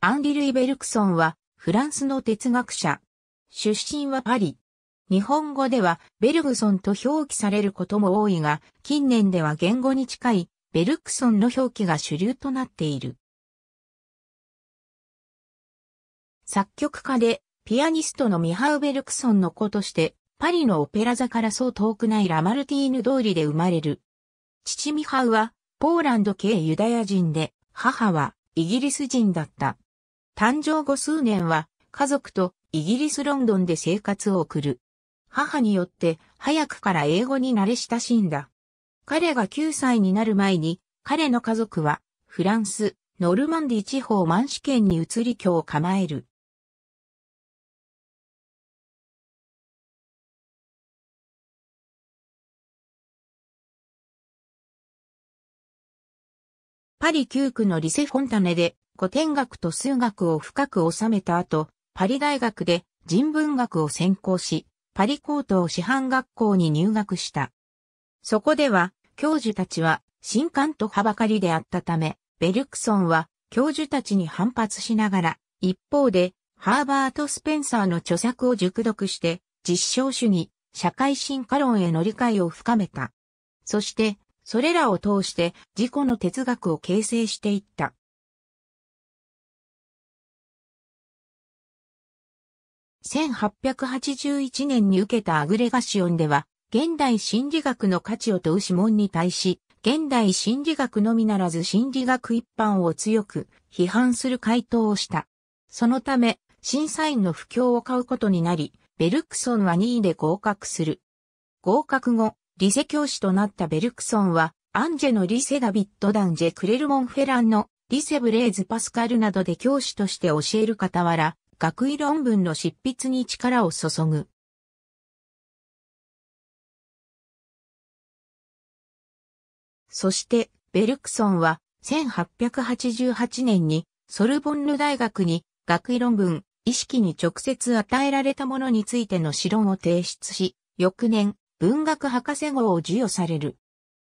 アンリ・ルイ・ベルクソンは、フランスの哲学者。出身はパリ。日本語では、ベルグソンと表記されることも多いが、近年では言語に近い、ベルクソンの表記が主流となっている。作曲家で、ピアニストのミハウ・ベルクソンの子として、パリのオペラ座からそう遠くないラマルティーヌ通りで生まれる。父ミハウは、ポーランド系ユダヤ人で、母は、イギリス人だった。誕生後数年は家族とイギリスロンドンで生活を送る。母によって早くから英語に慣れ親しんだ。彼が9歳になる前に彼の家族はフランス、ノルマンディ地方マンシ県に移り居を構える。パリ9区のリセ・フォンタネで古典学と数学を深く収めた後、パリ大学で人文学を専攻し、パリ高等師範学校に入学した。そこでは、教授たちは、新刊とはばかりであったため、ベルクソンは、教授たちに反発しながら、一方で、ハーバート・スペンサーの著作を熟読して、実証主義、社会進化論への理解を深めた。そして、それらを通して自己の哲学を形成していった。1881年に受けたアグレガシオンでは、現代心理学の価値を問う諮問に対し、現代心理学のみならず心理学一般を強く批判する回答をした。そのため、審査員の不況を買うことになり、ベルクソンは2位で合格する。合格後、理世教師となったベルクソンは、アンジェのリセ・ダビット・ダンジェ・クレルモン・フェランのリセ・ブレーズ・パスカルなどで教師として教える傍ら、学位論文の執筆に力を注ぐ。そして、ベルクソンは、1888年に、ソルボンヌ大学に、学位論文、意識に直接与えられたものについての試論を提出し、翌年、文学博士号を授与される。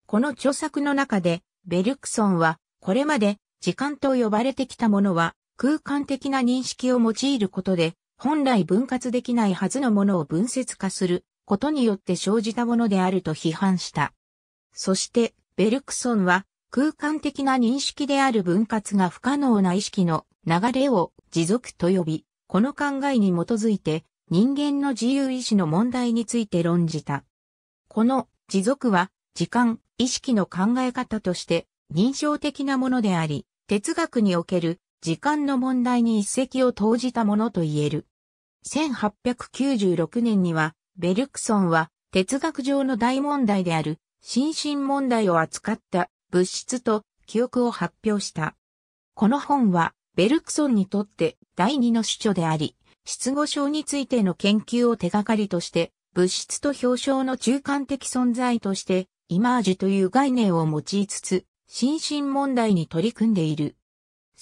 この著作の中で、ベルクソンは、これまで、時間と呼ばれてきたものは、空間的な認識を用いることで、本来分割できないはずのものを分節化することによって生じたものであると批判した。そして、ベルクソンは、空間的な認識である分割が不可能な意識の流れを持続と呼び、この考えに基づいて人間の自由意志の問題について論じた。この持続は時間、意識の考え方として認証的なものであり、哲学における時間の問題に一石を投じたものと言える。1896年には、ベルクソンは、哲学上の大問題である、心身問題を扱った物質と記憶を発表した。この本は、ベルクソンにとって第二の主著であり、失語症についての研究を手がかりとして、物質と表彰の中間的存在として、イマージュという概念を用いつつ、心身問題に取り組んでいる。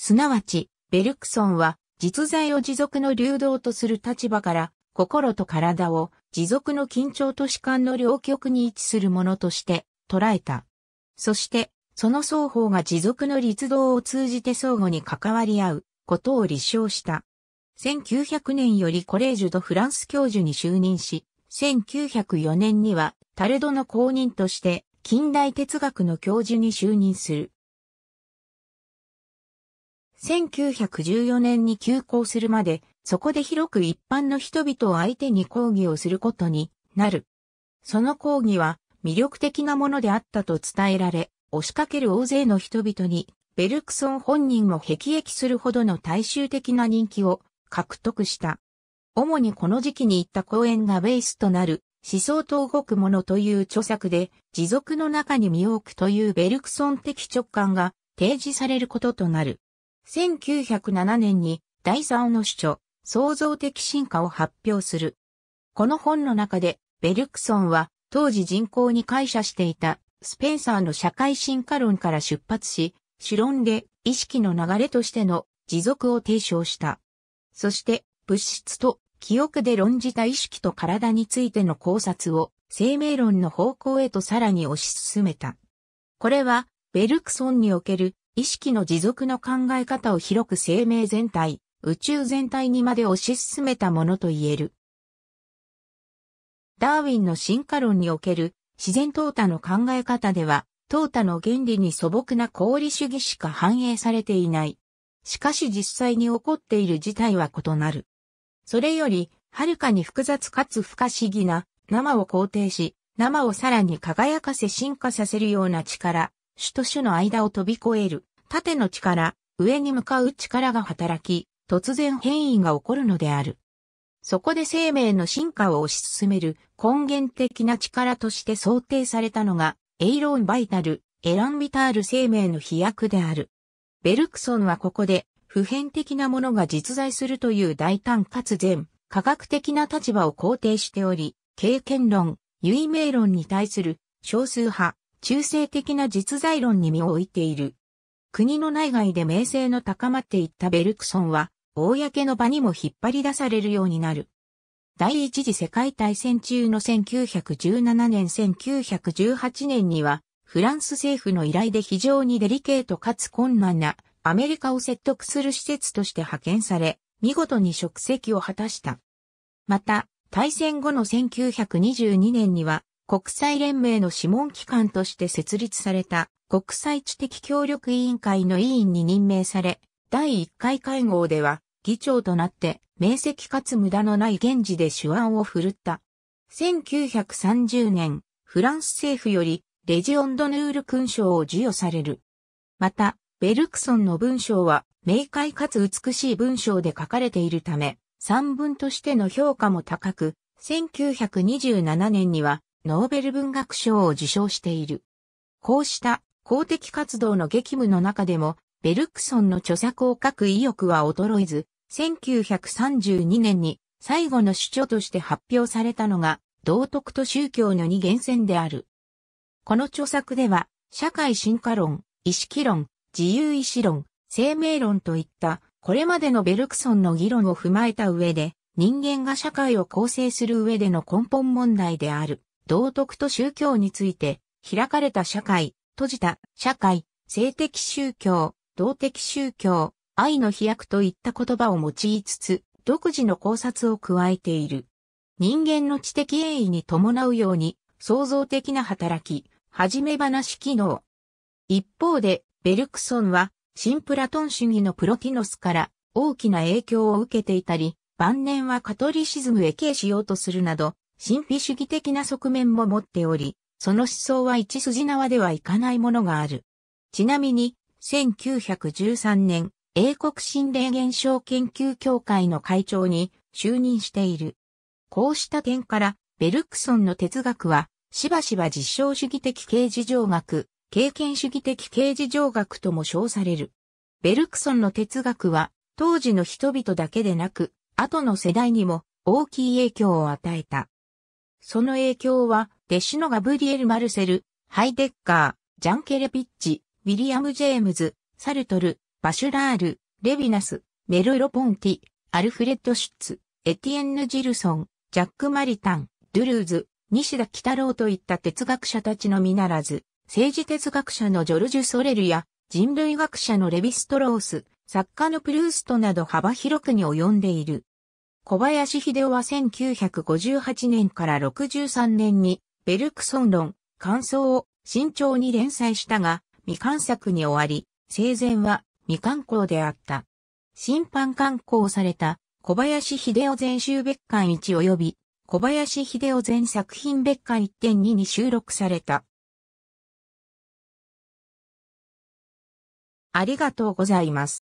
すなわち、ベルクソンは、実在を持続の流動とする立場から、心と体を持続の緊張と弛緩の両極に位置するものとして捉えた。そして、その双方が持続の律動を通じて相互に関わり合うことを立証した。1900年よりコレージュド・フランス教授に就任し、1904年にはタルドの公認として近代哲学の教授に就任する。1914年に休校するまで、そこで広く一般の人々を相手に抗議をすることになる。その抗議は魅力的なものであったと伝えられ、押しかける大勢の人々に、ベルクソン本人も辟易するほどの大衆的な人気を獲得した。主にこの時期に行った講演がベースとなる思想と動くものという著作で持続の中に身を置くというベルクソン的直感が提示されることとなる。1907年に第三の主著、創造的進化を発表する。この本の中で、ベルクソンは、当時人口に解釈していた、スペンサーの社会進化論から出発し、主論で意識の流れとしての持続を提唱した。そして、物質と記憶で論じた意識と体についての考察を生命論の方向へとさらに推し進めた。これは、ベルクソンにおける意識の持続の考え方を広く生命全体、宇宙全体にまで推し進めたものと言える。ダーウィンの進化論における自然淘汰の考え方では、淘汰の原理に素朴な功利主義しか反映されていない。しかし実際に起こっている事態は異なる。それより、はるかに複雑かつ不可思議な生を肯定し、生をさらに輝かせ進化させるような力、主と主の間を飛び越える、縦の力、上に向かう力が働き、突然変異が起こるのである。そこで生命の進化を推し進める根源的な力として想定されたのが、エイロン・バイタル、エラン・ビタール生命の飛躍である。ベルクソンはここで、普遍的なものが実在するという大胆かつ全、科学的な立場を肯定しており、経験論、唯名論に対する少数派、中世的な実在論に身を置いている。国の内外で名声の高まっていったベルクソンは、公の場にも引っ張り出されるようになる。第一次世界大戦中の1917年1918年には、フランス政府の依頼で非常にデリケートかつ困難なアメリカを説得する施設として派遣され、見事に職責を果たした。また、大戦後の1922年には国際連盟の諮問機関として設立された国際知的協力委員会の委員に任命され、第1回会合では議長となって明晰かつ無駄のない現地で手腕を振るった。1930年、フランス政府よりレジオンドヌール勲章を授与される。また、ベルクソンの文章は明快かつ美しい文章で書かれているため、三文としての評価も高く、1927年にはノーベル文学賞を受賞している。こうした公的活動の激務の中でも、ベルクソンの著作を書く意欲は衰えず、1932年に最後の主張として発表されたのが、道徳と宗教の二元線である。この著作では、社会進化論、意識論、自由意志論、生命論といった、これまでのベルクソンの議論を踏まえた上で、人間が社会を構成する上での根本問題である。道徳と宗教について、開かれた社会、閉じた社会、性的宗教、動的宗教、愛の飛躍といった言葉を用いつつ、独自の考察を加えている。人間の知的栄意に伴うように、創造的な働き、はじめ話機能。一方で、ベルクソンは、シンプラトン主義のプロティノスから大きな影響を受けていたり、晩年はカトリシズムへ傾しようとするなど、神秘主義的な側面も持っており、その思想は一筋縄ではいかないものがある。ちなみに、1913年、英国心霊現象研究協会の会長に就任している。こうした点から、ベルクソンの哲学は、しばしば実証主義的形事情学、経験主義的形事情学とも称される。ベルクソンの哲学は、当時の人々だけでなく、後の世代にも大きい影響を与えた。その影響は、弟子のガブリエル・マルセル、ハイデッカー、ジャンケレピッチ、ウィリアム・ジェームズ、サルトル、バシュラール、レヴィナス、メルロ・ポンティ、アルフレッド・シュッツ、エティエンヌ・ジルソン、ジャック・マリタン、ドゥルーズ、西田ロ郎といった哲学者たちのみならず、政治哲学者のジョルジュ・ソレルや人類学者のレヴィストロース、作家のプルーストなど幅広くに及んでいる。小林秀夫は1958年から63年にベルクソン論、感想を慎重に連載したが、未完作に終わり、生前は未刊行であった。審判刊行された小林秀夫全集別館1及び小林秀夫全作品別館1.2に収録された。ありがとうございます。